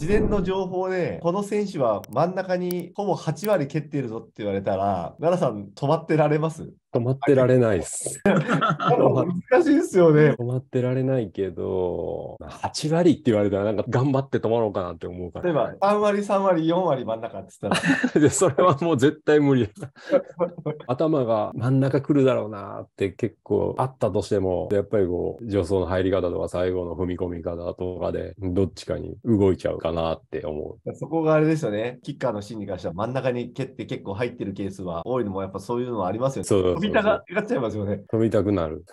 事前の情報で、この選手は真ん中にほぼ8割蹴っているぞって言われたら、奈良さん、止まってられます止まってられないっす。難 しいっすよね。止まってられないけど、8割って言われたら、なんか頑張って止まろうかなって思うから、ね。例えば、3割、3割、4割真ん中って言ったら。それはもう絶対無理 頭が真ん中来るだろうなって結構あったとしても、やっぱりこう、助走の入り方とか最後の踏み込み方とかで、どっちかに動いちゃうかなって思う。そこがあれですよね。キッカーのーンに関しては真ん中に蹴って結構入ってるケースは多いのもやっぱそういうのはありますよね。そう飛びたがっちゃいますよね。飛びたくなる。